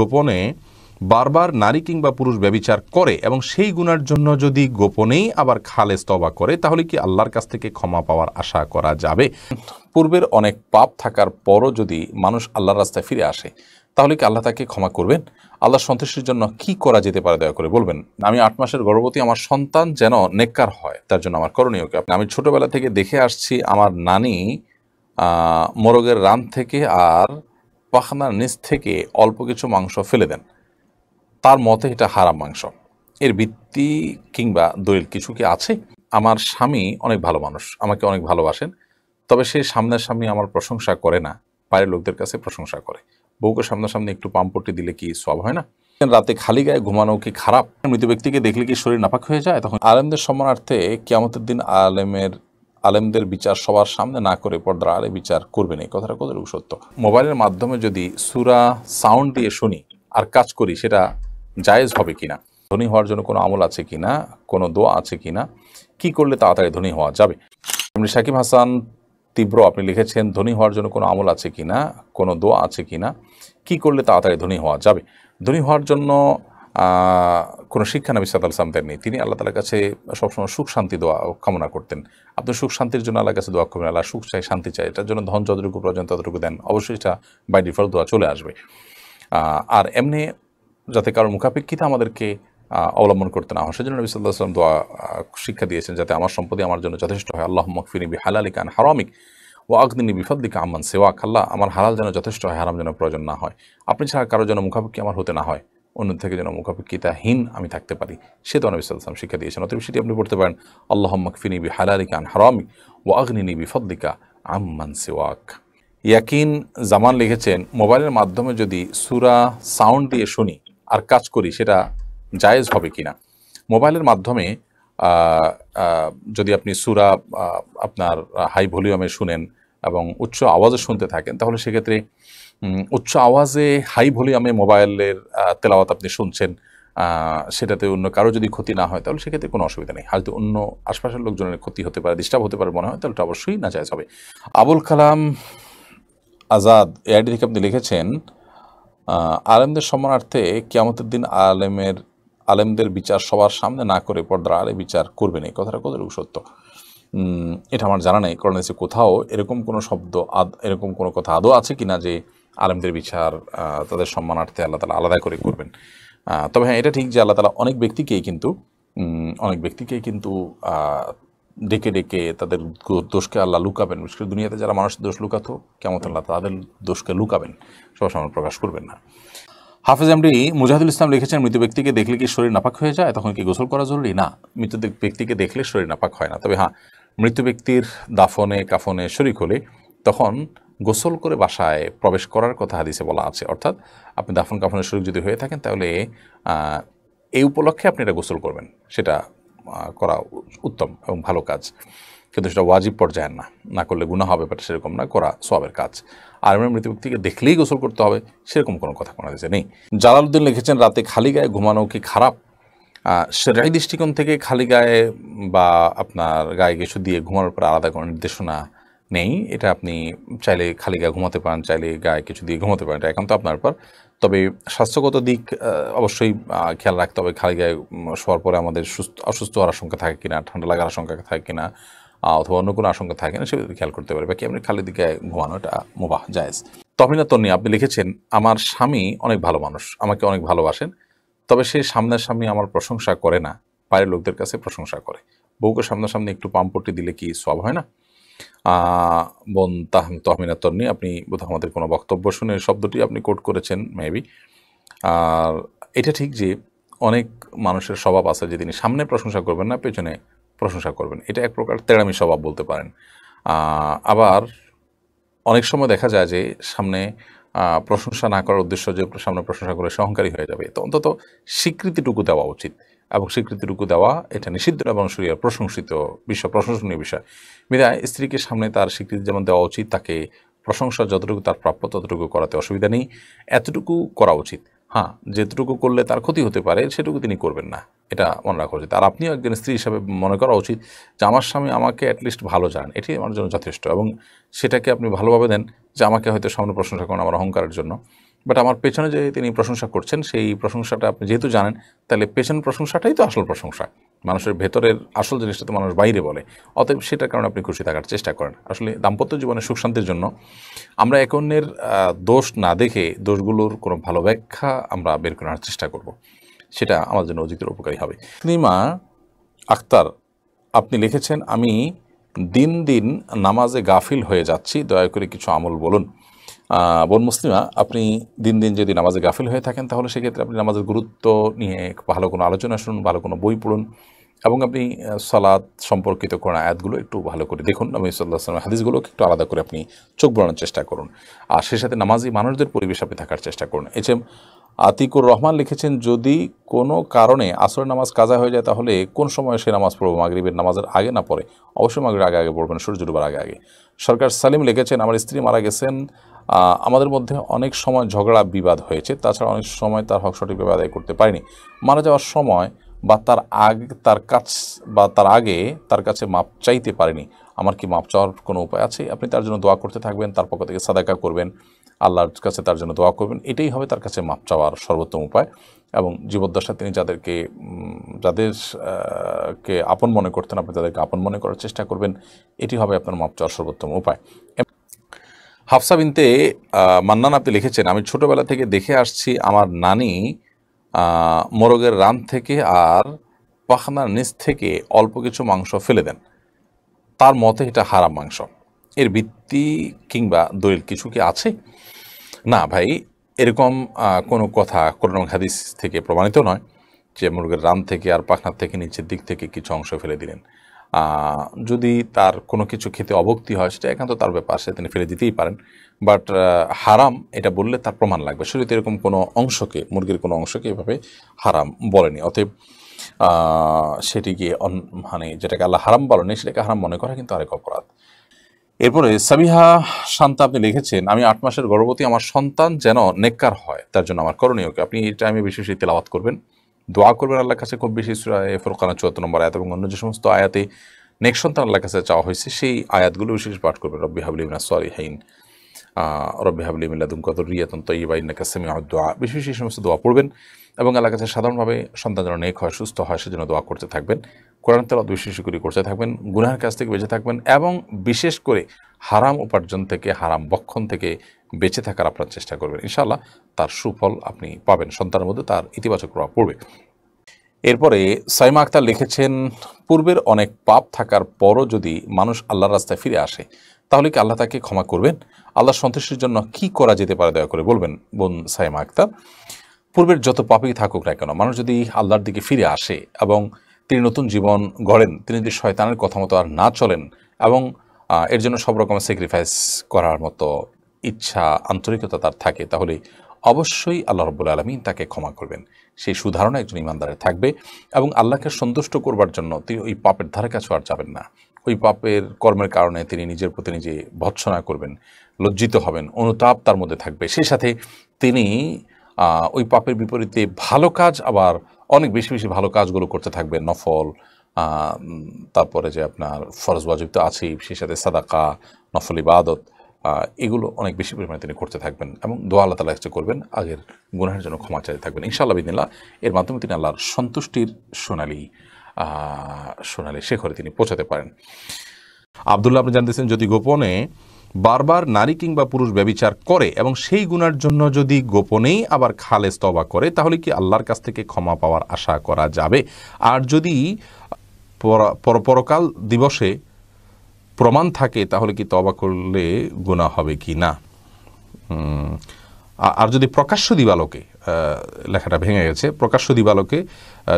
গোপনে বারবার নারী কিংবা পুরুষ ব্যবিচার করে এবং সেই গুণার জন্য যদি গোপনেই আবার খালে স্তবা করে তাহলে কি আল্লাহর কাছ থেকে ক্ষমা পাওয়ার আশা করা যাবে পূর্বের অনেক পাপ থাকার পরও যদি মানুষ আল্লাহর রাস্তায় ফিরে আসে তাহলে কি আল্লাহ তাকে ক্ষমা করবেন আল্লাহ সন্তুষ্টির জন্য কি করা যেতে পারে দয়া করে বলবেন আমি আট মাসের গর্ভবতী আমার সন্তান যেন নেককার হয় তার জন্য আমার করণীয় কে আমি ছোটবেলা থেকে দেখে আসছি আমার নানি মোরগের রান থেকে আর পাখনার নিচ থেকে অল্প কিছু মাংস ফেলে দেন তার মতে এটা হারাম মাংস এর ভিত্তি কিংবা দলিল কিছু কি আছে আমার স্বামী অনেক ভালো মানুষ আমাকে অনেক ভালোবাসেন তবে সে সামনে আমার প্রশংসা করে না বাইরের লোকদের কাছে প্রশংসা করে বউকে সামনাসামনি একটু পাম্পটি দিলে কি সব হয় না রাতে খালি গায়ে ঘুমানো কি খারাপ মৃত ব্যক্তিকে দেখলে কি শরীর নাপাক হয়ে যায় তখন আলেমদের সম্মানার্থে কেয়ামতের দিন আলেমের আলেমদের বিচার সবার সামনে না করে পর্দার আলে বিচার করবে না এই কথাটা কতটুকু সত্য মোবাইলের মাধ্যমে যদি সুরা সাউন্ড দিয়ে শুনি আর কাজ করি সেটা জায়েজ হবে কিনা ধনী হওয়ার জন্য কোনো আমল আছে কিনা কোনো দোয়া আছে কিনা কি করলে তাড়াতাড়ি ধনী হওয়া যাবে এমনি সাকিব হাসান তীব্র আপনি লিখেছেন ধনী হওয়ার জন্য কোনো আমল আছে কিনা কোনো দোয়া আছে কিনা কি করলে তাড়াতাড়ি ধনী হওয়া যাবে ধনী হওয়ার জন্য কোনো শিক্ষা নবী সাদ আলসালাম দেননি তিনি আল্লাহ তালার কাছে সবসময় সুখ শান্তি দোয়া কামনা করতেন আপনি সুখ শান্তির জন্য আল্লাহ কাছে দোয়া করবেন আল্লাহ সুখ চাই শান্তি চাই এটার জন্য ধন যতটুকু প্রয়োজন ততটুকু দেন অবশ্যই এটা বাই ডিফল্ট দোয়া চলে আসবে আর এমনি যাতে কারোর মুখাপেক্ষিতা আমাদেরকে অবলম্বন করতে না হয় সেজন্য নবী সাল্লাহ আসলাম দোয়া শিক্ষা দিয়েছেন যাতে আমার সম্পত্তি আমার জন্য যথেষ্ট হয় আল্লাহ মকফিনী বি হালালি কান হারামিক ও বিফল দিকে আমান সেওয়া আল্লাহ আমার হালাল যেন যথেষ্ট হয় হারাম যেন প্রয়োজন না হয় আপনি ছাড়া কারোর জন্য মুখাপেক্ষি আমার হতে না হয় অন্য থেকে যেন মুখাপেক্ষিতাহীন আমি থাকতে পারি সে তো নবী সাল্লাম শিক্ষা দিয়েছেন অতএব সেটি আপনি পড়তে পারেন আল্লাহ মকফিনি বি হালালিকা আন হারামি ও আগ্নিনি বি ফদ্দিকা সেওয়াক ইয়াকিন জামান লিখেছেন মোবাইলের মাধ্যমে যদি সুরা সাউন্ড দিয়ে শুনি আর কাজ করি সেটা জায়েজ হবে কি না মোবাইলের মাধ্যমে যদি আপনি সুরা আপনার হাই ভলিউমে শুনেন এবং উচ্চ আওয়াজে শুনতে থাকেন তাহলে সেক্ষেত্রে উচ্চ আওয়াজে হাই ভলি আমি মোবাইলের তেলাওয়াত আপনি শুনছেন সেটাতে অন্য কারো যদি ক্ষতি না হয় তাহলে সেক্ষেত্রে কোনো অসুবিধা নেই হয়তো অন্য আশপাশের লোকজনের ক্ষতি হতে পারে ডিস্টার্ব হতে পারে মনে হয় তাহলে অবশ্যই না যায় হবে আবুল কালাম আজাদ এআইডি থেকে আপনি লিখেছেন আলেমদের সম্মানার্থে কেয়ামতের দিন আলেমের আলেমদের বিচার সবার সামনে না করে পর্দার আলে বিচার করবেন এই কথাটা কতটুকু সত্য এটা আমার জানা নেই কারণ কোথাও এরকম কোনো শব্দ এরকম কোনো কথা আদৌ আছে কিনা যে আলেমদের বিচার তাদের সম্মানার্থে আল্লাহ তালা আলাদা করে করবেন তবে হ্যাঁ এটা ঠিক যে আল্লাহ তালা অনেক ব্যক্তিকেই কিন্তু অনেক ব্যক্তিকেই কিন্তু ডেকে ডেকে তাদের দোষকে আল্লাহ লুকাবেন বিশেষ করে দুনিয়াতে যারা মানুষের দোষ লুকাতো কেমন আল্লাহ তাদের দোষকে লুকাবেন সবসময় প্রকাশ করবেন না হাফেজ আমরি মুজাহিদুল ইসলাম লিখেছেন মৃত ব্যক্তিকে দেখলে কি শরীর নাপাক হয়ে যায় তখন কি গোসল করা জরুরি না মৃত ব্যক্তিকে দেখলে শরীর নাপাক হয় না তবে হ্যাঁ মৃত ব্যক্তির দাফনে কাফনে শরিক হলে তখন গোসল করে বাসায় প্রবেশ করার কথা হাদিসে বলা আছে অর্থাৎ আপনি দাফন কাফনের সুযোগ যদি হয়ে থাকেন তাহলে এই উপলক্ষে আপনি এটা গোসল করবেন সেটা করা উত্তম এবং ভালো কাজ কিন্তু সেটা ওয়াজিব পর্যায়ের না না করলে গুণা হবে বাট সেরকম না করা সবের কাজ আর আমার মৃত ব্যক্তিকে দেখলেই গোসল করতে হবে সেরকম কোনো কথা কোনো দেশে নেই জালালউদ্দিন লিখেছেন রাতে খালি গায়ে ঘুমানো কি খারাপ সেরাই দৃষ্টিকোণ থেকে খালি গায়ে বা আপনার গায়ে কিছু দিয়ে ঘুমানোর পরে আলাদা কোনো নির্দেশনা নেই এটা আপনি চাইলে খালি গায়ে ঘুমাতে পারেন চাইলে গায়ে কিছু দিয়ে ঘুমাতে পারেন এটা একান্ত আপনার পর তবে স্বাস্থ্যগত দিক অবশ্যই খেয়াল রাখতে হবে খালি গায়ে শোয়ার পরে আমাদের সুস্থ অসুস্থ হওয়ার আশঙ্কা থাকে কিনা ঠান্ডা লাগার আশঙ্কা থাকে কিনা অথবা অন্য কোনো আশঙ্কা থাকে না সেগুলো খেয়াল করতে পারে বাকি আপনি খালি দিকে ঘুমানো এটা মোবাহ জায়েজ তমিনা তন্নি আপনি লিখেছেন আমার স্বামী অনেক ভালো মানুষ আমাকে অনেক ভালোবাসেন তবে সে সামনাসামনি আমার প্রশংসা করে না বাইরের লোকদের কাছে প্রশংসা করে বউকে সামনাসামনি একটু পাম্পটি দিলে কি সব হয় না বোন তাহম তহমিনা তন্নি আপনি বোধহয় আমাদের কোনো বক্তব্য শুনে শব্দটি আপনি কোট করেছেন মেবি আর এটা ঠিক যে অনেক মানুষের স্বভাব আছে যে তিনি সামনে প্রশংসা করবেন না পেছনে প্রশংসা করবেন এটা এক প্রকার তেড়ামি স্বভাব বলতে পারেন আবার অনেক সময় দেখা যায় যে সামনে প্রশংসা না করার উদ্দেশ্য যে সামনে প্রশংসা করে সহকারী হয়ে যাবে তো অন্তত স্বীকৃতিটুকু দেওয়া উচিত এবং স্বীকৃতিটুকু দেওয়া এটা নিষিদ্ধ এবং সুরিয়া প্রশংসিত বিষয় প্রশংসনীয় বিষয় বিদায় স্ত্রীকে সামনে তার স্বীকৃতি যেমন দেওয়া উচিত তাকে প্রশংসা যতটুকু তার প্রাপ্য ততটুকু করাতে অসুবিধা নেই এতটুকু করা উচিত হ্যাঁ যেটুকু করলে তার ক্ষতি হতে পারে সেটুকু তিনি করবেন না এটা মনে রাখা উচিত আর আপনিও একজন স্ত্রী হিসাবে মনে করা উচিত যে আমার স্বামী আমাকে অ্যাটলিস্ট ভালো জানান এটি আমার জন্য যথেষ্ট এবং সেটাকে আপনি ভালোভাবে দেন যে আমাকে হয়তো সামনে প্রশংসা করেন আমার অহংকারের জন্য বাট আমার পেছনে যে তিনি প্রশংসা করছেন সেই প্রশংসাটা আপনি যেহেতু জানেন তাহলে পেছন প্রশংসাটাই তো আসল প্রশংসা মানুষের ভেতরের আসল জিনিসটা তো মানুষ বাইরে বলে অতএব সেটার কারণে আপনি খুশি থাকার চেষ্টা করেন আসলে দাম্পত্য জীবনে সুখ শান্তির জন্য আমরা এক অন্যের দোষ না দেখে দোষগুলোর কোনো ভালো ব্যাখ্যা আমরা বের করার চেষ্টা করব। সেটা আমার জন্য অধিকতর উপকারী হবে সিনেমা আক্তার আপনি লিখেছেন আমি দিন দিন নামাজে গাফিল হয়ে যাচ্ছি দয়া করে কিছু আমল বলুন বোন মুসলিমা আপনি দিন দিন যদি নামাজে গাফিল হয়ে থাকেন তাহলে সেক্ষেত্রে আপনি নামাজের গুরুত্ব নিয়ে ভালো কোনো আলোচনা শুনুন ভালো কোনো বই পড়ুন এবং আপনি সালাদ সম্পর্কিত কোনো আয়াতগুলো একটু ভালো করে দেখুন নবী সাল্লাহামের হাদিসগুলোকে একটু আলাদা করে আপনি চোখ বড়ানোর চেষ্টা করুন আর সেই সাথে নামাজি মানুষদের পরিবেশ আপনি থাকার চেষ্টা করুন এইচ এম আতিকুর রহমান লিখেছেন যদি কোনো কারণে আসরের নামাজ কাজা হয়ে যায় তাহলে কোন সময় সে নামাজ পড়বো মাগরীবের নামাজের আগে না পড়ে অবশ্যই মাগরীব আগে আগে পড়বেন সূর্য ডুবার আগে আগে সরকার সালিম লিখেছেন আমার স্ত্রী মারা গেছেন আমাদের মধ্যে অনেক সময় ঝগড়া বিবাদ হয়েছে তাছাড়া অনেক সময় তার হক সঠিকভাবে আদায় করতে পারিনি মারা যাওয়ার সময় বা তার আগে তার কাছ বা তার আগে তার কাছে মাপ চাইতে পারেনি আমার কি মাপ চাওয়ার কোনো উপায় আছে আপনি তার জন্য দোয়া করতে থাকবেন তার পক্ষ থেকে সাদাকা করবেন আল্লাহর কাছে তার জন্য দোয়া করবেন এটাই হবে তার কাছে মাপ চাওয়ার সর্বোত্তম উপায় এবং জীবদ্দশা তিনি যাদেরকে যাদেরকে আপন মনে করতেন আপনি তাদেরকে আপন মনে করার চেষ্টা করবেন এটি হবে আপনার মাপ চাওয়ার সর্বোত্তম উপায় হাফসা বিনতে মান্নান আপনি লিখেছেন আমি ছোটবেলা থেকে দেখে আসছি আমার নানি মোরগের রান থেকে আর পাখনার নিচ থেকে অল্প কিছু মাংস ফেলে দেন তার মতে এটা হারাম মাংস এর ভিত্তি কিংবা দলিল কিছু কি আছে না ভাই এরকম কোনো কথা কোনো হাদিস থেকে প্রমাণিত নয় যে মুরগের রান থেকে আর পাখনার থেকে নিচের দিক থেকে কিছু অংশ ফেলে দিলেন যদি তার কোনো কিছু খেতে অভক্তি হয় সেটা একান্ত তার ব্যাপার সে তিনি ফেলে দিতেই পারেন বাট হারাম এটা বললে তার প্রমাণ লাগবে শরীরে এরকম কোনো অংশকে মুরগির কোনো অংশকে এভাবে হারাম বলেনি অতএব সেটিকে মানে যেটাকে আল্লাহ হারাম বলেনি সেটাকে হারাম মনে করা কিন্তু আরেক অপরাধ এরপরে সাবিহা শান্তা আপনি লিখেছেন আমি আট মাসের গর্ভবতী আমার সন্তান যেন নেককার হয় তার জন্য আমার করণীয় আপনি এই টাইমে বিশেষ তেলাওয়াত করবেন দোয়া করবেন আল্লাহর কাছে খুব বেশি সুরা ফুরকানা চুয়াত্তর নম্বর আয়াত এবং অন্য যে সমস্ত আয়াতে নেক সন্তান আল্লাহর কাছে চাওয়া হয়েছে সেই আয়াতগুলো বিশেষ পাঠ করবেন রব্বি হাবলিমিনা হাইন রব্বি হাবলিমিল্লাদুম কত রিয়াতন তৈবাইন কাসেমি দোয়া বিশেষ সেই সমস্ত দোয়া পড়বেন এবং আল্লাহ কাছে সাধারণভাবে সন্তান যেন নেক হয় সুস্থ হয় সেজন্য দোয়া করতে থাকবেন কোরআন তালা শিশু করে করতে থাকবেন গুনহার কাছ থেকে বেঁচে থাকবেন এবং বিশেষ করে হারাম উপার্জন থেকে হারাম বক্ষণ থেকে বেঁচে থাকার আপনার চেষ্টা করবেন ইনশাল্লাহ তার সুফল আপনি পাবেন সন্তানের মধ্যে তার ইতিবাচক প্রভাব পড়বে এরপরে সাইমা আক্তার লিখেছেন পূর্বের অনেক পাপ থাকার পরও যদি মানুষ আল্লাহর রাস্তায় ফিরে আসে তাহলে কি আল্লাহ তাকে ক্ষমা করবেন আল্লাহ সন্তুষ্টির জন্য কি করা যেতে পারে দয়া করে বলবেন বোন সাইমা আক্তার পূর্বের যত পাপই থাকুক না কেন মানুষ যদি আল্লাহর দিকে ফিরে আসে এবং তিনি নতুন জীবন গড়েন তিনি যদি শয়তানের কথা মতো আর না চলেন এবং এর জন্য সব রকম স্যাক্রিফাইস করার মতো ইচ্ছা আন্তরিকতা তার থাকে তাহলে অবশ্যই আল্লাহ রব্বুল আলমী তাকে ক্ষমা করবেন সেই সুধারণা একজন ইমানদারের থাকবে এবং আল্লাহকে সন্তুষ্ট করবার জন্য তিনি ওই পাপের ধারে কাছে আর যাবেন না ওই পাপের কর্মের কারণে তিনি নিজের প্রতি নিজে ভৎসনা করবেন লজ্জিত হবেন অনুতাপ তার মধ্যে থাকবে সেই সাথে তিনি ওই পাপের বিপরীতে ভালো কাজ আবার অনেক বেশি বেশি ভালো কাজগুলো করতে থাকবেন নফল তারপরে যে আপনার ফরজ ওয়াজিব তো আছেই সেই সাথে সাদাকা নফল ইবাদত এগুলো অনেক বেশি পরিমাণে তিনি করতে থাকবেন এবং দোয়া আল্লাহ তালা করবেন আগের গুনাহের জন্য ক্ষমা চাইতে থাকবেন ইনশাআল্লাহ বিদিনিল্লা এর মাধ্যমে তিনি আল্লাহর সন্তুষ্টির সোনালি সোনালি শেখরে তিনি পৌঁছাতে পারেন আবদুল্লাহ আপনি জানতেছেন যদি গোপনে বারবার নারী কিংবা পুরুষ ব্যবিচার করে এবং সেই গুণার জন্য যদি গোপনেই আবার খালেস্তবা করে তাহলে কি আল্লাহর কাছ থেকে ক্ষমা পাওয়ার আশা করা যাবে আর যদি পরপরকাল দিবসে প্রমাণ থাকে তাহলে কি তবা করলে গুণা হবে কি না আর যদি প্রকাশ্য দিবালোকে লেখাটা ভেঙে গেছে প্রকাশ্য দিবালোকে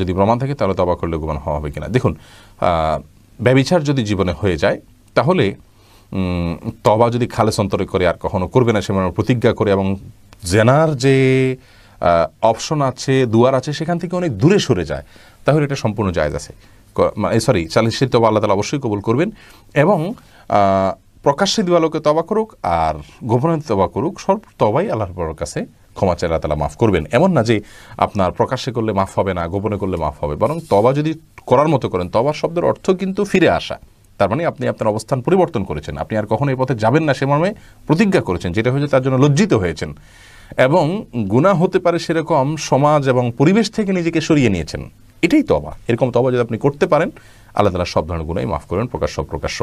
যদি প্রমাণ থাকে তাহলে তবা করলে গোমান হওয়া হবে কিনা দেখুন ব্যবিচার যদি জীবনে হয়ে যায় তাহলে তবা যদি খালেস অন্তরে করে আর কখনো করবে না সে মানে প্রতিজ্ঞা করে এবং জেনার যে অপশন আছে দুয়ার আছে সেখান থেকে অনেক দূরে সরে যায় তাহলে এটা সম্পূর্ণ জায়গা আছে সরি চালিশির তবা আল্লাহ তালা অবশ্যই কবুল করবেন এবং প্রকাশ্যে দিবালোকে তবা করুক আর গোপনে তবা করুক সর্ব তবাই আল্লাহর বড় কাছে ক্ষমা চাই আল্লাহ তালা মাফ করবেন এমন না যে আপনার প্রকাশ্যে করলে মাফ হবে না গোপনে করলে মাফ হবে বরং তবা যদি করার মতো করেন তবা শব্দের অর্থ কিন্তু ফিরে আসা তার মানে আপনি আপনার অবস্থান পরিবর্তন করেছেন আপনি আর কখনো এই পথে যাবেন না সে মর্মে প্রতিজ্ঞা করেছেন যেটা হয়েছে তার জন্য লজ্জিত হয়েছেন এবং গুণা হতে পারে সেরকম সমাজ এবং পরিবেশ থেকে নিজেকে সরিয়ে নিয়েছেন এটাই তবা এরকম তবা যদি আপনি করতে পারেন আল্লাহ তালা সব ধরনের গুণাই মাফ করেন প্রকাশ্য প্রকাশ্য